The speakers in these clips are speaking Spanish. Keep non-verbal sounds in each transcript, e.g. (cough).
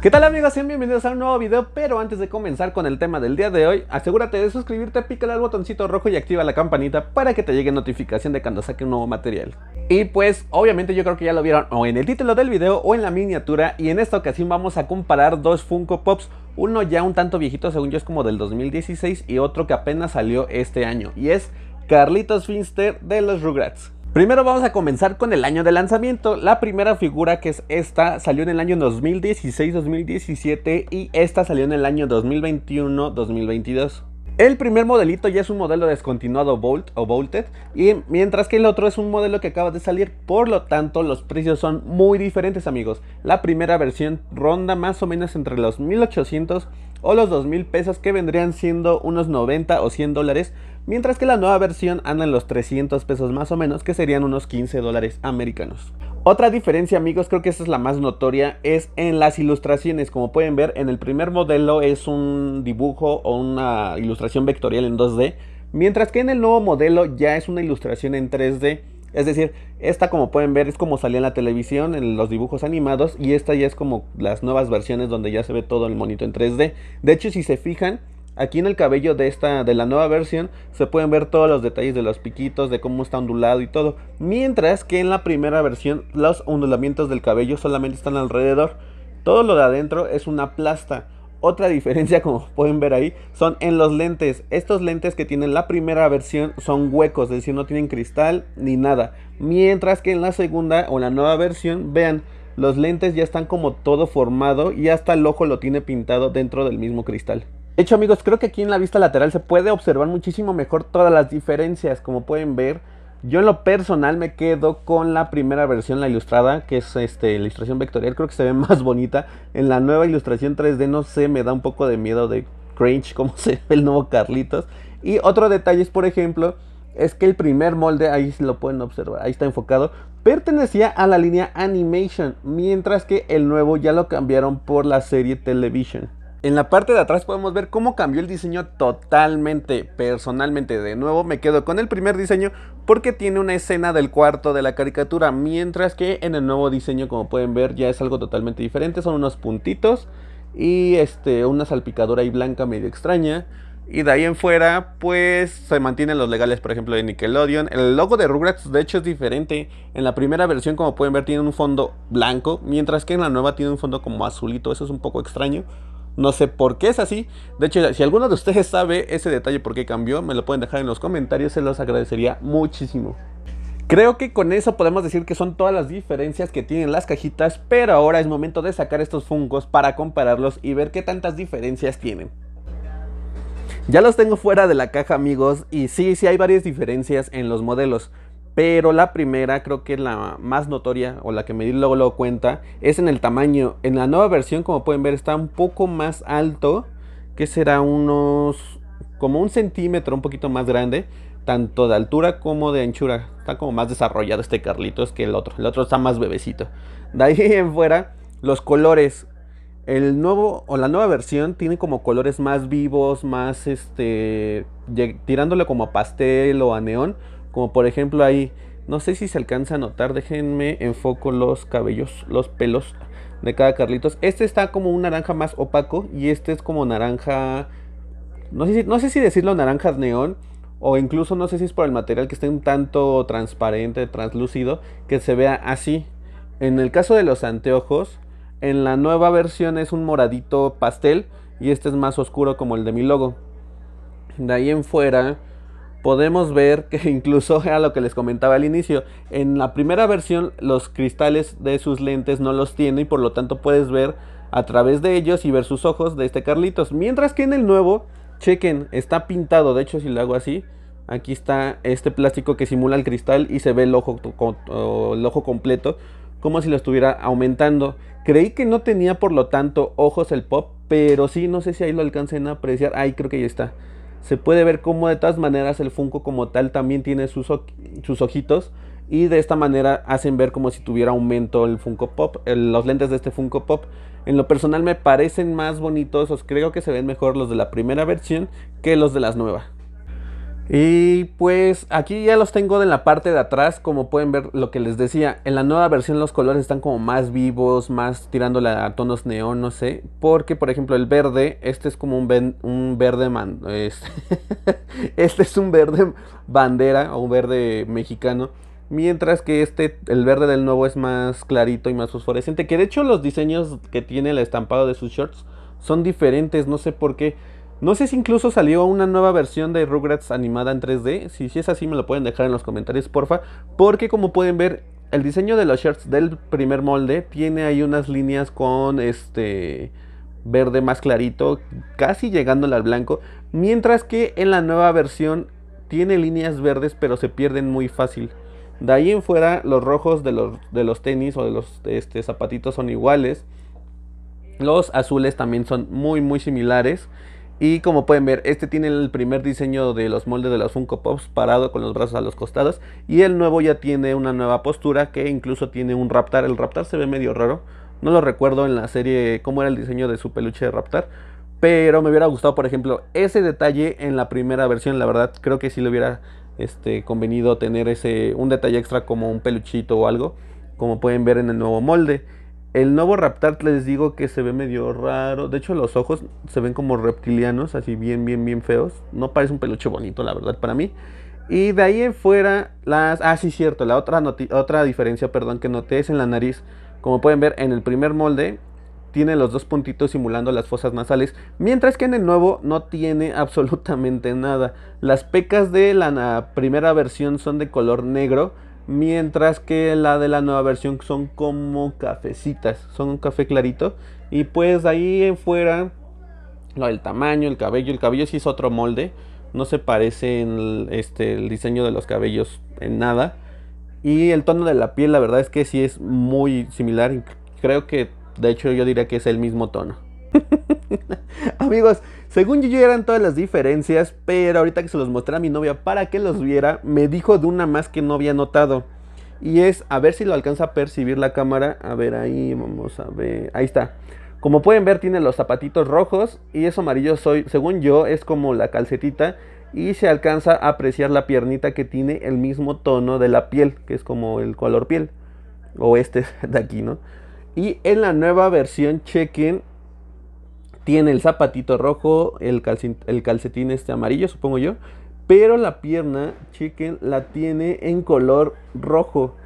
¿Qué tal amigos? Sean bienvenidos a un nuevo video, pero antes de comenzar con el tema del día de hoy, asegúrate de suscribirte, pícale al botoncito rojo y activa la campanita para que te llegue notificación de cuando saque un nuevo material. Y pues, obviamente yo creo que ya lo vieron o en el título del video o en la miniatura, y en esta ocasión vamos a comparar dos Funko Pops, uno ya un tanto viejito según yo es como del 2016 y otro que apenas salió este año, y es Carlitos Finster de los Rugrats. Primero vamos a comenzar con el año de lanzamiento. La primera figura que es esta salió en el año 2016-2017 y esta salió en el año 2021-2022. El primer modelito ya es un modelo descontinuado Volt o Bolted y mientras que el otro es un modelo que acaba de salir, por lo tanto los precios son muy diferentes amigos. La primera versión ronda más o menos entre los 1800 o los 2000 pesos que vendrían siendo unos 90 o 100 dólares, mientras que la nueva versión anda en los 300 pesos más o menos que serían unos 15 dólares americanos. Otra diferencia amigos, creo que esta es la más notoria, es en las ilustraciones. Como pueden ver, en el primer modelo es un dibujo o una ilustración vectorial en 2D, mientras que en el nuevo modelo ya es una ilustración en 3D. Es decir, esta como pueden ver es como salía en la televisión, en los dibujos animados, y esta ya es como las nuevas versiones donde ya se ve todo el monito en 3D. De hecho, si se fijan, Aquí en el cabello de esta de la nueva versión se pueden ver todos los detalles de los piquitos, de cómo está ondulado y todo, mientras que en la primera versión los ondulamientos del cabello solamente están alrededor. Todo lo de adentro es una plasta. Otra (laughs) diferencia, como pueden ver ahí, son en los lentes. Estos lentes que tienen la primera versión son huecos, es decir, no tienen cristal ni nada. Mientras que en la segunda o la nueva versión, vean, los lentes ya están como todo formado y hasta el ojo lo tiene pintado dentro del mismo cristal hecho, amigos, creo que aquí en la vista lateral se puede observar muchísimo mejor todas las diferencias. Como pueden ver, yo en lo personal me quedo con la primera versión, la ilustrada, que es este, la ilustración vectorial. Creo que se ve (laughs) más bonita. En la nueva ilustración 3D, no sé, me da un poco de miedo de cringe, (laughs) como se ve el nuevo Carlitos. Y otro detalle es, por ejemplo, es que el primer molde, ahí se lo pueden observar, ahí está enfocado, pertenecía a la línea Animation, mientras que el nuevo ya lo cambiaron por la serie Television. En la parte de atrás podemos ver cómo cambió el diseño totalmente, personalmente. De nuevo me quedo con el primer diseño porque tiene una escena del cuarto de la caricatura, mientras que en el nuevo diseño, como pueden ver, ya es algo totalmente diferente. Son unos puntitos y este, una salpicadura ahí blanca medio extraña. Y de ahí en fuera, pues se mantienen los legales, por ejemplo, de Nickelodeon. El logo de Rugrats, de hecho, es diferente. En la primera versión, como pueden ver, tiene un fondo blanco, mientras que en la nueva tiene un fondo como azulito. Eso es un poco extraño no sé por qué es así. De hecho, si alguno de ustedes sabe ese detalle por qué cambió, me lo pueden dejar en los comentarios, se los agradecería muchísimo. Creo que con eso podemos decir que son todas las diferencias que tienen las cajitas, pero ahora es momento de sacar estos fungos para compararlos y ver qué tantas diferencias tienen. Ya los tengo fuera de la caja amigos y sí, sí hay varias diferencias en los modelos. Pero la primera, creo que es la más notoria o la que me di luego, luego cuenta, es en el tamaño. En la nueva versión, como pueden ver, está un poco más alto, que será unos como un centímetro, un poquito más grande, tanto de altura como de anchura. Está como más desarrollado este Carlitos que el otro. El otro está más bebecito. De ahí en fuera, los colores. El nuevo o la nueva versión tiene como colores más vivos, más este tirándole como a pastel o a neón como por ejemplo ahí, no sé si se alcanza a notar, déjenme enfoco los cabellos, los pelos de cada Carlitos. Este está como un naranja más opaco y este es como naranja, no sé si, no sé si decirlo naranja neón o incluso no sé si es por el material que esté un tanto transparente, translúcido, que se vea así. En el caso de los anteojos, en la nueva versión es un moradito pastel y este es más oscuro como el de mi logo. De ahí en fuera podemos ver que (laughs) incluso era lo que les comentaba al inicio, en la primera versión los cristales de sus lentes no los tiene y por lo tanto puedes ver a través de ellos y ver sus ojos de este Carlitos. Mientras que en el nuevo, chequen, está pintado, de hecho si lo hago así, aquí está este plástico que simula el cristal y se ve el ojo, el ojo completo como si lo estuviera aumentando. Creí que no tenía por lo tanto ojos el pop, pero sí, no sé si ahí lo alcancen a apreciar, ahí creo que ya está se puede ver como de todas maneras el Funko como tal también tiene sus, ojitos y de esta manera hacen ver como si tuviera aumento el Funko Pop, los lentes de este Funko Pop. En lo personal me parecen más bonitos, creo que se ven mejor los de la primera versión que los de las nuevas. Y pues aquí ya los tengo en la parte de atrás, como pueden ver lo que les decía, en la nueva versión los colores están como más vivos, más tirándole a tonos neón, no sé, porque por ejemplo el verde, este es como un, un verde este, (laughs) este es un verde bandera o un verde mexicano, mientras que este, el verde del nuevo es más clarito y más fosforescente, que de hecho los diseños que tiene el estampado de sus shorts son diferentes, no sé por qué. No sé si incluso salió una nueva versión de Rugrats animada en 3D. Si, es así, me lo pueden dejar en los comentarios, porfa. Porque como pueden ver, el diseño de los shirts del primer molde tiene ahí unas líneas con este verde más clarito, casi llegándole al blanco, mientras que en la nueva versión tiene líneas verdes pero se pierden muy fácil. De ahí en fuera los rojos de los, tenis o de los este, zapatitos son iguales. Los azules también son muy muy similares y como pueden ver, este tiene el primer diseño de los moldes de los Funko Pops parado con los brazos a los costados. Y el nuevo ya tiene una nueva postura que incluso tiene un Raptor El Raptor se ve medio raro. No lo recuerdo en la serie cómo era el diseño de su peluche de Raptar. Pero me hubiera gustado, por ejemplo, ese detalle en la primera versión. La verdad, creo que sí le hubiera este, convenido tener ese, un detalle extra como un peluchito o algo. Como pueden ver en el nuevo molde. El nuevo Raptart les digo que se ve medio raro. De hecho, los ojos se ven como reptilianos, así bien, bien, bien feos. No parece un peluche bonito, la verdad, para mí. Y de ahí en fuera, las. Ah, sí, cierto. La otra, otra diferencia, perdón, que noté es en la nariz. Como pueden ver, en el primer molde tiene los dos puntitos simulando las fosas nasales, mientras que en el nuevo no tiene (laughs) absolutamente nada. Las pecas de la primera versión son de color negro Mientras que la de la nueva versión son como cafecitas, son un café clarito. Y pues ahí en fuera, lo del tamaño, el cabello, el cabello sí es otro molde. No se parece en este, el diseño de los cabellos en nada. Y el tono de la piel, la verdad es que sí es muy similar. Creo que, de hecho, yo diría que es el mismo tono. (laughs) Amigos, según yo eran todas las diferencias, pero ahorita que se los mostré a mi novia para que los viera, me dijo de una más que no había notado. Y es, a ver si lo alcanza a percibir la cámara. A ver, ahí vamos a ver. Ahí está. Como pueden ver, tiene los zapatitos rojos y eso amarillo, soy, según yo, es como la calcetita. Y se alcanza a apreciar la piernita que tiene el mismo tono de la piel, que es como el color piel. O este (laughs) de aquí, ¿no? Y en la nueva versión, chequen tiene el zapatito rojo, el, calcetín, el calcetín este amarillo, supongo yo. Pero la pierna, chicken, la tiene en color rojo.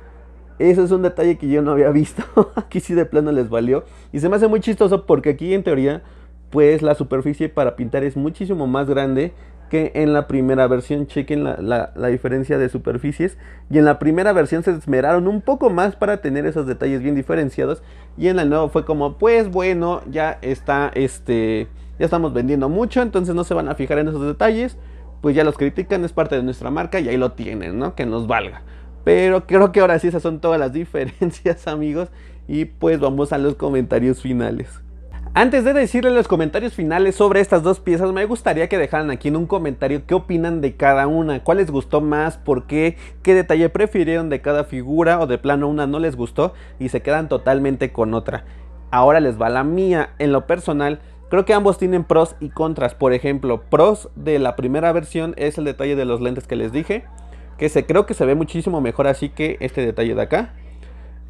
Ese es un detalle que yo no había visto. (laughs) aquí sí de plano les valió. Y se me hace muy chistoso porque aquí en teoría, pues la superficie para pintar es muchísimo más grande que en la primera versión. Chequen la, diferencia de superficies. Y en la primera versión se esmeraron un poco más para tener esos detalles bien diferenciados. Y en la nueva fue como, pues bueno, ya está este... Ya estamos vendiendo mucho, entonces no se van a fijar en esos detalles. Pues ya los critican, es parte de nuestra marca y ahí lo tienen, ¿no? Que nos valga. Pero creo que ahora sí esas son todas las (laughs) diferencias, amigos. Y pues vamos a los comentarios finales. Antes de decirles los comentarios finales sobre estas dos piezas, me gustaría que dejaran aquí en un comentario qué opinan de cada una, cuál les gustó más, por qué, qué detalle prefirieron de cada figura o de plano una no les gustó y se quedan totalmente con otra. Ahora les va la mía, en lo personal, Creo que ambos tienen pros y contras. Por ejemplo, pros de la primera versión es el detalle de los lentes que les dije. Que se creo que se ve muchísimo mejor así que este detalle de acá.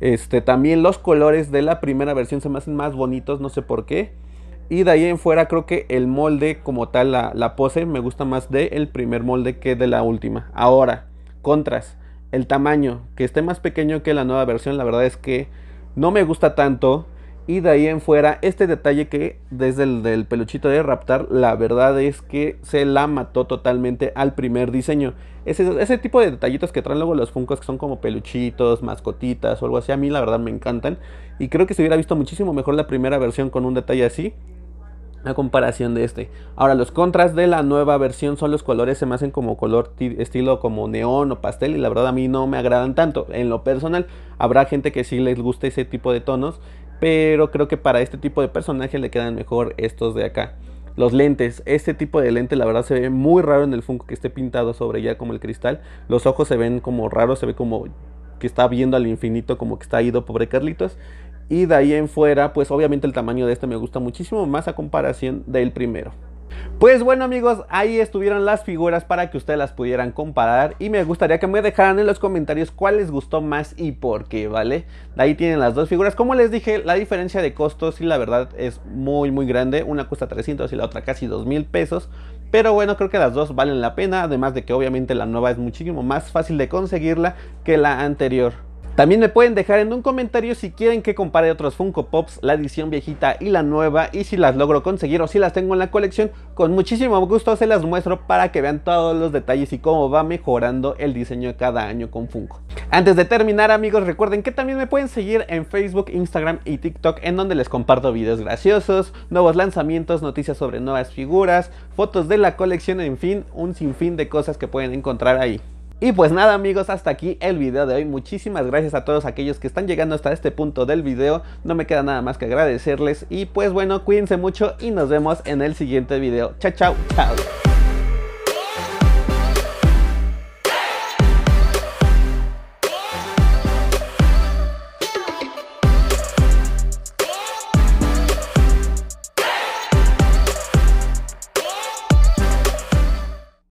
Este, también los colores de la primera versión se me hacen más bonitos, no sé por qué. Y de ahí en fuera creo que el molde como tal, la, pose, me gusta más del el primer molde que de la última. Ahora, contras. El tamaño, que esté más pequeño que la nueva versión, la verdad es que no me gusta tanto. Y de ahí en fuera, este detalle que desde el del peluchito de Raptar, la verdad es que se la mató totalmente al primer diseño. Ese, ese tipo de detallitos que traen luego los Funkos, que son como peluchitos, mascotitas o algo así, a mí la verdad me encantan. Y creo que se hubiera visto muchísimo mejor la primera versión con un detalle así a comparación de este. Ahora, los contras de la nueva versión son los colores, se me hacen como color estilo como neón o pastel y la verdad a mí no me agradan tanto. En lo personal, habrá gente que sí les gusta ese tipo de tonos pero creo que para este tipo de personaje le quedan mejor estos de acá. Los lentes, este tipo de lente la verdad se ve muy raro en el Funko que esté pintado sobre ella como el cristal. Los ojos se ven como raros, se ve como que está viendo al infinito, como que está ido pobre Carlitos. Y de ahí en fuera, pues obviamente el tamaño de este me gusta muchísimo más a comparación del primero. Pues bueno amigos, ahí estuvieron las figuras para que ustedes las pudieran comparar y me gustaría que me dejaran en los comentarios cuál les gustó más y por qué, ¿vale? Ahí tienen las dos figuras. Como les dije, la diferencia de costos y la verdad es muy muy grande. Una cuesta 300 y la otra casi 2000 mil pesos. Pero bueno, creo que las dos valen la pena, además de que obviamente la nueva es muchísimo más fácil de conseguirla que la anterior. También me pueden dejar en un comentario si quieren que compare otros Funko Pops, la edición viejita y la nueva, y si las logro conseguir o si las tengo en la colección, con muchísimo gusto se las muestro para que vean todos los detalles y cómo va mejorando el diseño cada año con Funko. Antes de terminar amigos, recuerden que también me pueden seguir en Facebook, Instagram y TikTok, en donde les comparto videos graciosos, nuevos lanzamientos, noticias sobre nuevas figuras, fotos de la colección, en fin, un sinfín de cosas que pueden encontrar ahí. Y pues nada amigos, hasta aquí el video de hoy. Muchísimas gracias a todos aquellos que están llegando hasta este punto del video. No me queda nada más que agradecerles. Y pues bueno, cuídense mucho y nos vemos en el siguiente video. Chao, chao, chao.